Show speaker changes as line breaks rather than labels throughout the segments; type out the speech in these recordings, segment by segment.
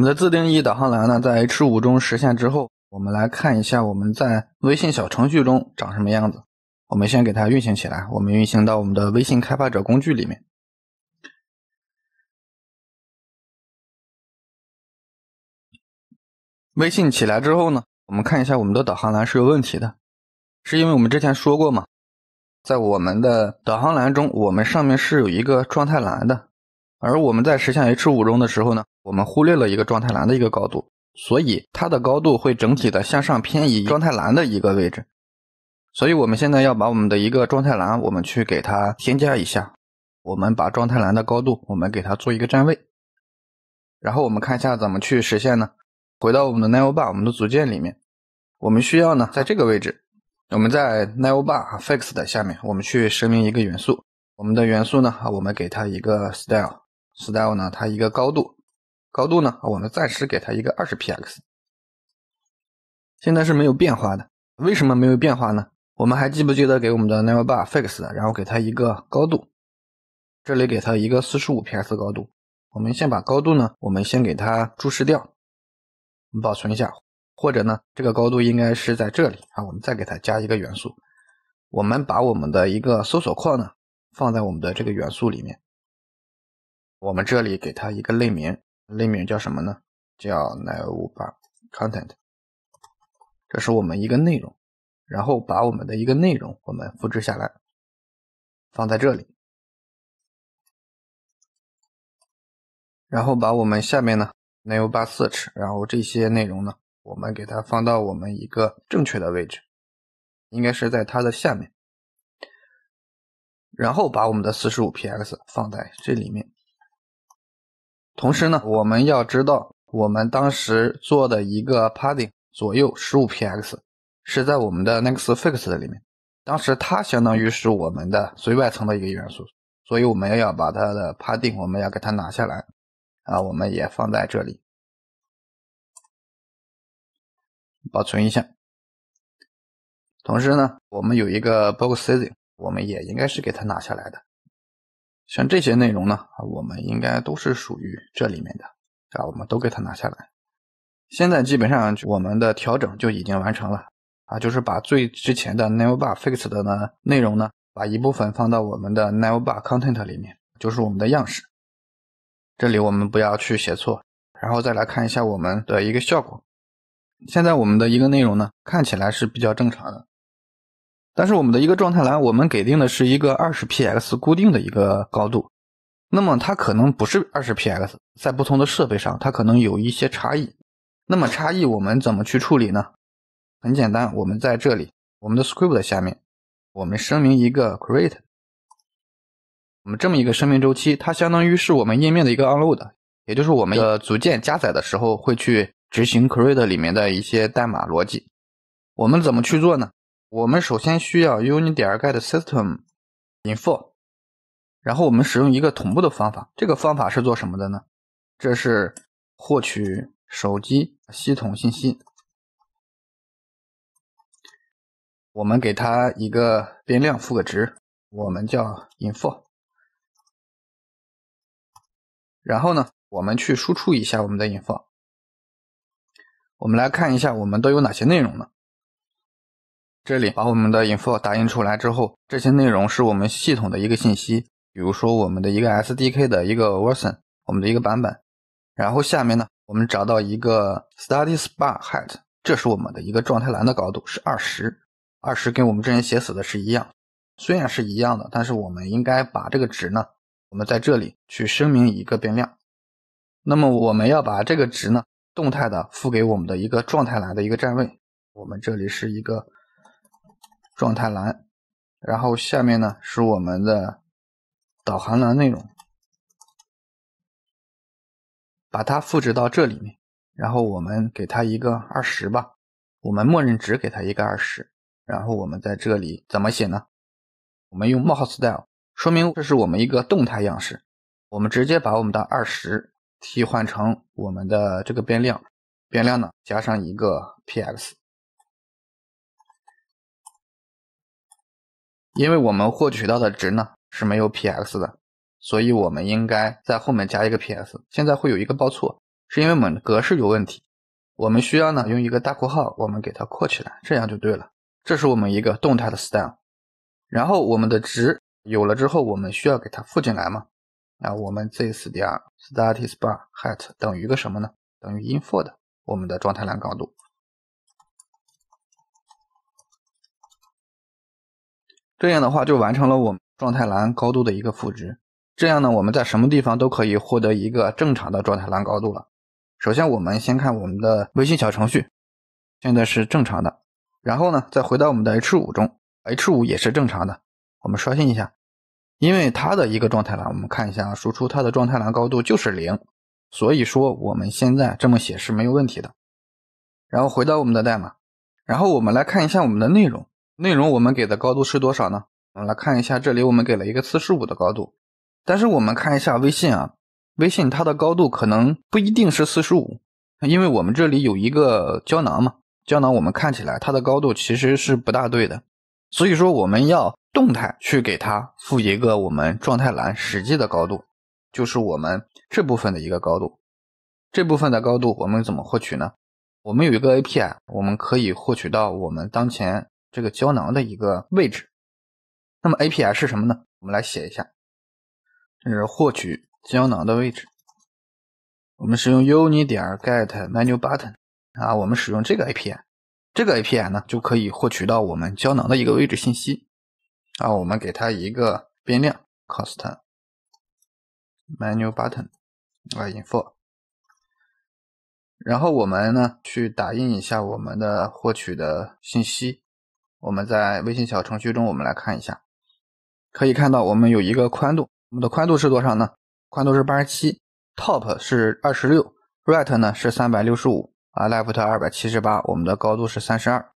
我们的自定义导航栏呢，在 H 五中实现之后，我们来看一下我们在微信小程序中长什么样子。我们先给它运行起来。我们运行到我
们的微信开发者工具里面。微信起来之后呢，我们看一下我们的导
航栏是有问题的，是因为我们之前说过嘛，在我们的导航栏中，我们上面是有一个状态栏的。而我们在实现 H5 中的时候呢，我们忽略了一个状态栏的一个高度，所以它的高度会整体的向上偏移状态栏的一个位置。所以，我们现在要把我们的一个状态栏，我们去给它添加一下。我们把状态栏的高度，我们给它做一个占位。然后，我们看一下怎么去实现呢？回到我们的 n a l b a r 我们的组件里面，我们需要呢在这个位置，我们在 n a l b a r Fixed 下面，我们去声明一个元素。我们的元素呢，我们给它一个 Style。style 呢？它一个高度，高度呢？我们暂时给它一个二十 px。现在是没有变化的，为什么没有变化呢？我们还记不记得给我们的 navbar fix，然后给它一个高度，这里给它一个四十五 px 高度。我们先把高度呢，我们先给它注释掉，保存一下。或者呢，这个高度应该是在这里啊。我们再给它加一个元素，我们把我们的一个搜索框呢放在我们的这个元素里面。我们这里给它一个类名，
类名叫什么呢？叫 n a v b content，这是我们一个内容。然后把我们的一个内容我们复制下来，放在这里。然后把我们下
面呢 n a v b search，然后这些内容呢，我们给它放到我们一个正确的位置，应该是在它的下面。然后把我们的四十五 px 放在这里面。同时呢，我们要知道我们当时做的一个 padding 左右十五 px，是在我们的 next fix 的里面。当时它相当于是我们的最外层的一个元素，所以我们要把它的 padding 我们要给它拿下来。啊，我们也
放在这里，保存一下。
同时呢，我们有一个 box s t t i n g 我们也应该是给它拿下来的。像这些内容呢，我们应该都是属于这里面的，啊，我们都给它拿下来。现在基本上我们的调整就已经完成了，啊，就是把最之前的 navbar fixed 的呢内容呢，把一部分放到我们的 navbar content 里面，就是我们的样式。这里我们不要去写错，然后再来看一下我们的一个效果。现在我们的一个内容呢，看起来是比较正常的。但是我们的一个状态栏，我们给定的是一个二十 px 固定的一个高度，那么它可能不是二十 px，在不同的设备上它可能有一些差异。那么差异我们怎么去处理呢？很简单，我们在这里，我们的 script 下面，我们声明一个 create，我们这么一个生命周期，它相当于是我们页面的一个 unload，也就是我们的组件加载的时候会去执行 create 里面的一些代码逻辑。我们怎么去做呢？我们首先需要 u n i g i t s y s t e m i n f o 然后我们使用一个同步的方法。这个方法是做什么的呢？这是
获取手机系统信息。我们给它一个变量赋个值，我们叫 `info`。然后呢，我们去输出
一下我们的 `info`。我们来看一下我们都有哪些内容呢？这里把我们的 info 打印出来之后，这些内容是我们系统的一个信息，比如说我们的一个 SDK 的一个 version，我们的一个版本。然后下面呢，我们找到一个 study bar height，这是我们的一个状态栏的高度是二十二十，跟我们之前写死的是一样。虽然是一样的，但是我们应该把这个值呢，我们在这里去声明一个变量。那么我们要把这个值呢，动态的付给我们的一个状态栏的一个占位。我们这里是一个。状态栏，然后下面呢是我们的
导航栏内容，把它
复制到这里面，然后我们给它一个二十吧，我们默认值给它一个二十，然后我们在这里怎么写呢？我们用冒号 style 说明这是我们一个动态样式，我们直接把我们的二十替换成我们的这个变量，变量呢加上一个 px。因为我们获取到的值呢是没有 px 的，所以我们应该在后面加一个 p s 现在会有一个报错，是因为我们的格式有问题。我们需要呢用一个大括号，我们给它括起来，这样就对了。这是我们一个动态的 style。然后我们的值有了之后，我们需要给它赋进来嘛？啊，我们 this 点 status bar height 等于个什么呢？等于 infor 的我们的状态栏高度。这样的话就完成了我们状态栏高度的一个赋值。这样呢，我们在什么地方都可以获得一个正常的状态栏高度了。首先，我们先看我们的微信小程序，现在是正常的。然后呢，再回到我们的 H5 中，H5 也是正常的。我们刷新一下，因为它的一个状态栏，我们看一下，输出它的状态栏高度就是零，所以说我们现在这么写是没有问题的。然后回到我们的代码，然后我们来看一下我们的内容。内容我们给的高度是多少呢？我们来看一下，这里我们给了一个四十五的高度，但是我们看一下微信啊，微信它的高度可能不一定是四十五，因为我们这里有一个胶囊嘛，胶囊我们看起来它的高度其实是不大对的，所以说我们要动态去给它赋一个我们状态栏实际的高度，就是我们这部分的一个高度，这部分的高度我们怎么获取呢？我们有一个 API，我们可以获取到我们当前。这个胶囊的一个位置，那么 API 是什么呢？我们来写一下，是获取胶囊的位置。我们使用 uni 点 getMenuButton 啊，我们使用这个 API，这个 API 呢就可以获取到我们胶囊的一个位置信息啊。我们给它一个变量 costMenuButton 啊，info，然后我们呢去打印一下我们的获取的信息。我们在微信小程序中，我们来看一下，可以看到我们有一个宽度，我们的宽度是多少呢？宽度是八十七，top 是二十六，right 呢是三百六十五，啊，left 二百七十八，我们的高度是三十二，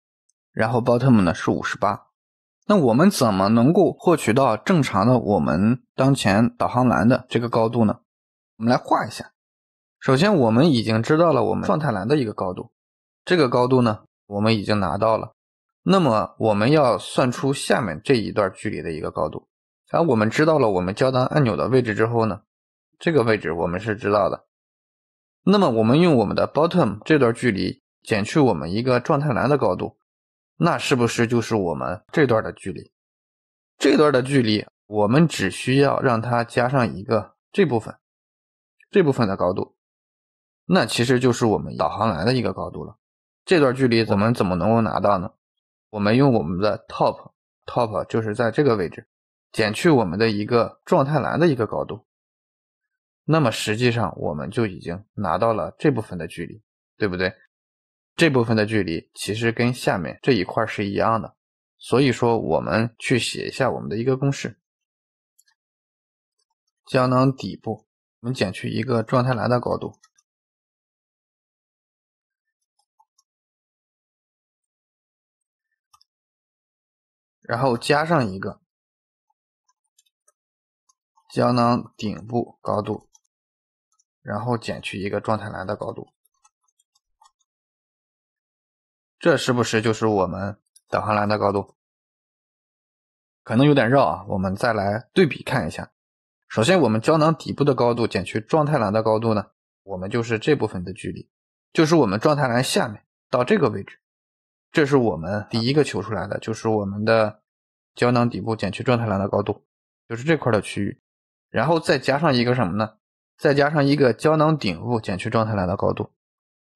然后 bottom 呢是五十八。那我们怎么能够获取到正常的我们当前导航栏的这个高度呢？我们来画一下。首先，我们已经知道了我们状态栏的一个高度，这个高度呢，我们已经拿到了。那么我们要算出下面这一段距离的一个高度，啊，我们知道了我们胶囊按钮的位置之后呢，这个位置我们是知道的。那么我们用我们的 bottom 这段距离减去我们一个状态栏的高度，那是不是就是我们这段的距离？这段的距离我们只需要让它加上一个这部分，这部分的高度，那其实就是我们导航栏的一个高度了。这段距离我们怎么能够拿到呢？我们用我们的 top top 就是在这个位置减去我们的一个状态栏的一个高度，那么实际上我们就已经拿到了这部分的距离，对不对？这部分的距离其实跟下面这一块是一样的，所以说我们去写一下我们的一个公式，胶囊底部我们减去一个状态栏的高度。
然后加上一个胶囊顶部高度，然后减去一个状态栏的高度，这是不是就是我
们导航栏的高度？可能有点绕啊，我们再来对比看一下。首先，我们胶囊底部的高度减去状态栏的高度呢，我们就是这部分的距离，就是我们状态栏下面到这个位置。这是我们第一个求出来的，就是我们的胶囊底部减去状态栏的高度，就是这块的区域，然后再加上一个什么呢？再加上一个胶囊顶部减去状态栏的高度，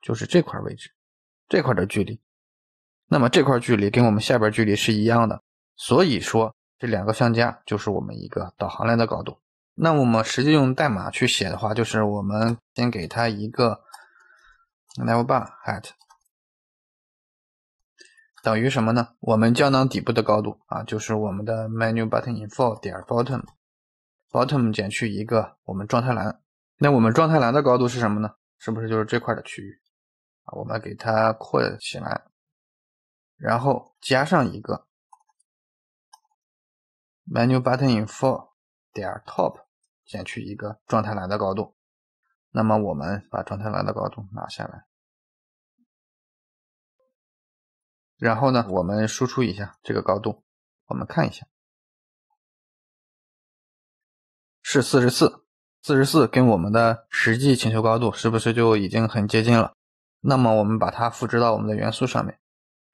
就是这块位置，这块的距离。那么这块距离跟我们下边距离是一样的，所以说这两个相加就是我们一个导航栏的高度。那我们实际用代码去写的话，就是我们先给它一个 level bar height。等于什么呢？我们胶囊底部的高度啊，就是我们的 menu button info 点 bottom，bottom 减去一个我们状态栏。那我们状态栏的高度是什么呢？是不是就是这块的区域啊？我们给它扩起来，然
后加上一个 menu button info 点 top 减去一个状态栏的高度。那么我们把状态栏的高度拿下来。然后呢，我们输出一下这个高度，我们看一下，
是四十四，四十四跟我们的实际请求高度是不是就已经很接近了？那么我们把它复制到我们的元素上面。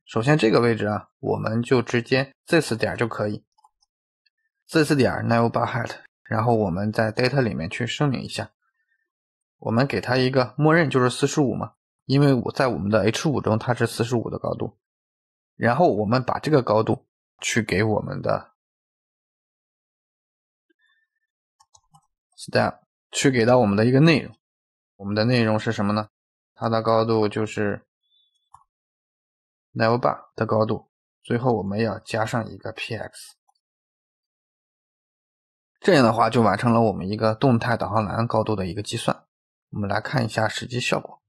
首先这个位置啊，我们就直接 this 点就可以，this 点 n e v b a r h e i t 然后我们在 data 里面去声明一下，我们给它一个默认就是四十五嘛，因为我在我们的 h5 中它是四十五的高度。
然后我们把这个高度去给我们的 s t e p 去给到我们的一个内容。我们的内容是什么呢？它的高度就是 l e v bar 的高
度，最后我们要加上一个 px。这样的话就完成了我们一个动态导航栏高度的一个计算。我们来看一下实
际效果。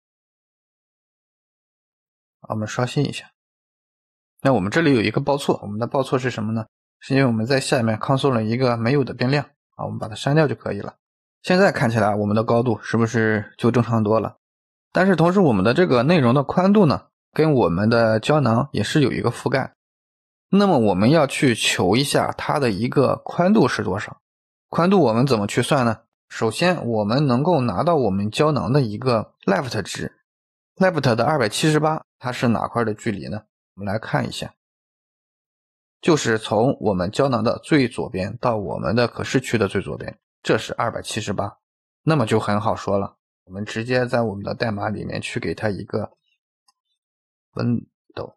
我们刷新一下。
那我们这里有一个报错，我们的报错是什么呢？是因为我们在下面 console 了一个没有的变量啊，我们把它删掉就可以了。现在看起来我们的高度是不是就正常多了？但是同时我们的这个内容的宽度呢，跟我们的胶囊也是有一个覆盖。那么我们要去求一下它的一个宽度是多少？宽度我们怎么去算呢？首先我们能够拿到我们胶囊的一个 left 值，left 的二百七十八，它是哪块的距离呢？我们来看一下，就是从我们胶囊的最左边到我们的可视区的最左边，这是二百七十八。那么就很好说了，我们直接在我们的代码里面去给它一个 window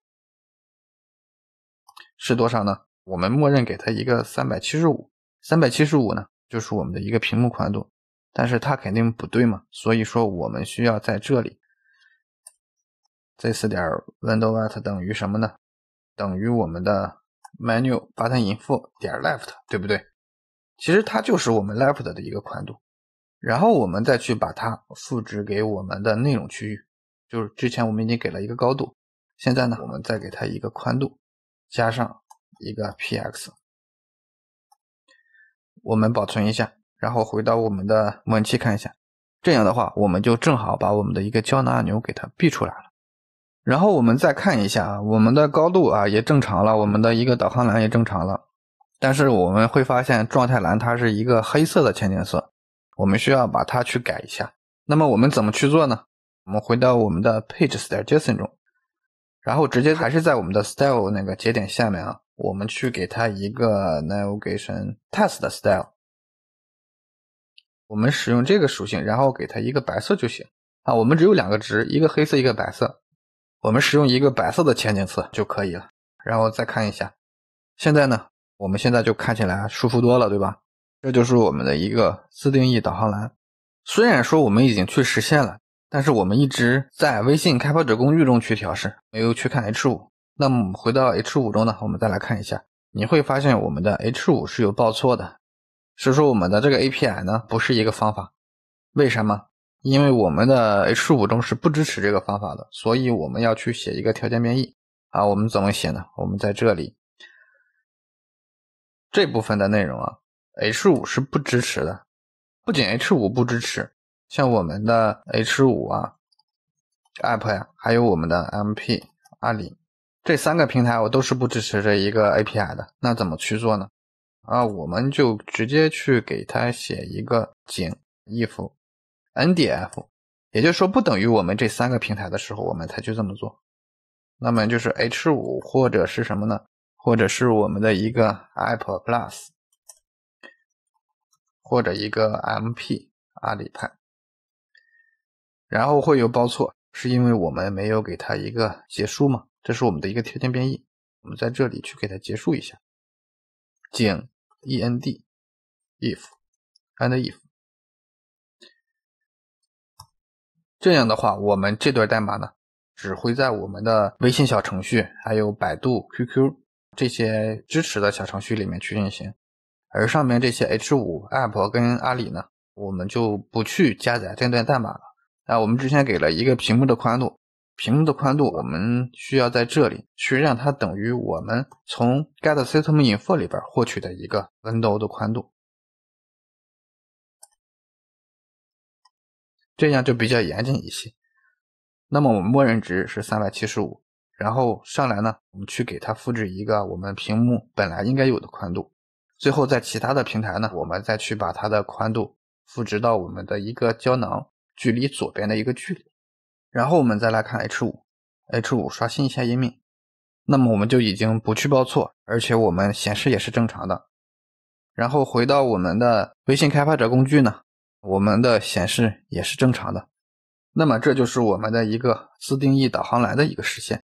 是多少呢？我们默认给它一个三百七十五，三百七十五呢，就是我们的一个屏幕宽度，但是它肯定不对嘛，所以说我们需要在这里。这四点 window left 等于什么呢？等于我们的 menu button info 点 left 对不对？其实它就是我们 left 的一个宽度。然后我们再去把它赋值给我们的内容区域，就是之前我们已经给了一个高度，现在呢，我们再给它一个宽度，加上一个 px。我们保存一下，然后回到我们的模拟器看一下，这样的话，我们就正好把我们的一个胶囊按钮给它避出来了。然后我们再看一下啊，我们的高度啊，也正常了。我们的一个导航栏也正常了，但是我们会发现状态栏它是一个黑色的前景色，我们需要把它去改一下。那么我们怎么去做呢？我们回到我们的 pages.json 中，然后直接还是在我们的 style 那个节点下面啊，我们去给它一个 n a v i g a t i o n t s t 的 s t y l e 我们使用这个属性，然后给它一个白色就行啊。我们只有两个值，一个黑色，一个白色。我们使用一个白色的前景色就可以了。然后再看一下，现在呢，我们现在就看起来舒服多了，对吧？这就是我们的一个自定义导航栏。虽然说我们已经去实现了，但是我们一直在微信开发者工具中去调试，没有去看 H5。那么回到 H5 中呢，我们再来看一下，你会发现我们的 H5 是有报错的，所以说我们的这个 API 呢不是一个方法，为什么？因为我们的 H 五中是不支持这个方法的，所以我们要去写一个条件变异啊。我们怎么写呢？我们在这里这部分的内容啊，H 五是不支持的。不仅 H 五不支持，像我们的 H 五啊、App 呀，还有我们的 MP、阿里这三个平台，我都是不支持这一个 API 的。那怎么去做呢？啊，我们就直接去给它写一个井 if。NDF，也就是说不等于我们这三个平台的时候，我们才去这么做。那么就是 H 五或者是什么呢？或者是我们的一个 Apple Plus，或者一个 MP 阿里派。然后会有报错，是因为我们没有给它一个结束嘛？这是我们的一个条件变异，我们在这里去给它结束一下。井 END if and if。这样的话，我们这段代码呢，只会在我们的微信小程序、还有百度、QQ 这些支持的小程序里面去运行，而上面这些 H5 App 跟阿里呢，我们就不去加载这段代码了。那我们之前给了一个屏幕的宽度，屏幕的宽度我们需要在这里去让它等于我们从 get system info 里边获取的一个 window 的宽度。
这样就比较严谨一
些。那么我们默认值是三百七十五，然后上来呢，我们去给它复制一个我们屏幕本来应该有的宽度。最后在其他的平台呢，我们再去把它的宽度复制到我们的一个胶囊距离左边的一个距离。然后我们再来看 H 五，H 五刷新一下页面，那么我们就已经不去报错，而且我们显示也是正常的。然后回到我们的微信开发者工具呢。我们的显示也是正常的，那么这就是我们的一个自定义导航栏的一个实现。